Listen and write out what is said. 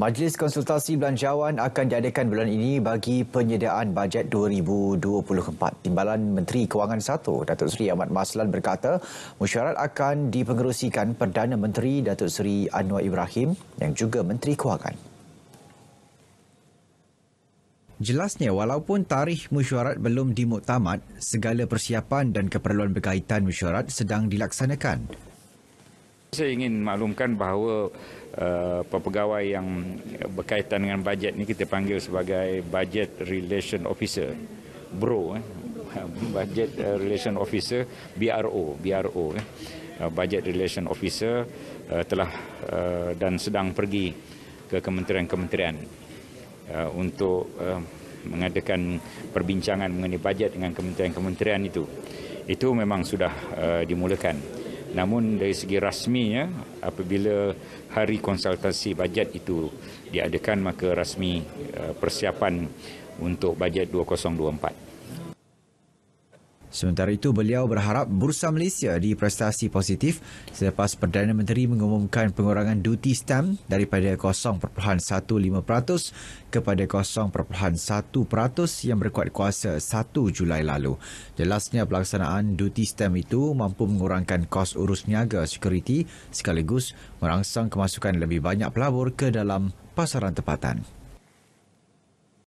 Majlis Konsultasi Belanjawan akan diadakan bulan ini bagi penyediaan bajet 2024. Timbalan Menteri Kewangan 1, Datuk Seri Ahmad Maslan berkata, mesyuarat akan dipengerusikan Perdana Menteri Datuk Seri Anwar Ibrahim yang juga Menteri Kewangan. Jelasnya, walaupun tarikh mesyuarat belum dimuktamad, segala persiapan dan keperluan berkaitan mesyuarat sedang dilaksanakan saya ingin maklumkan bahawa uh, pegawai yang berkaitan dengan bajet ni kita panggil sebagai budget relation officer bro eh. budget uh, relation officer BRO BRO eh. Uh, budget relation officer uh, telah uh, dan sedang pergi ke kementerian-kementerian uh, untuk uh, mengadakan perbincangan mengenai bajet dengan kementerian-kementerian itu itu memang sudah uh, dimulakan Namun dari segi rasminya apabila hari konsultasi bajet itu diadakan maka rasmi eh, persiapan untuk bajet 2024. Sementara itu, beliau berharap Bursa Malaysia diprestasi positif selepas Perdana Menteri mengumumkan pengurangan duty stamp daripada 0.15% kepada 0.1% yang berkuat kuasa 1 Julai lalu. Jelasnya, pelaksanaan duty stamp itu mampu mengurangkan kos urus niaga sekuriti sekaligus merangsang kemasukan lebih banyak pelabur ke dalam pasaran tempatan.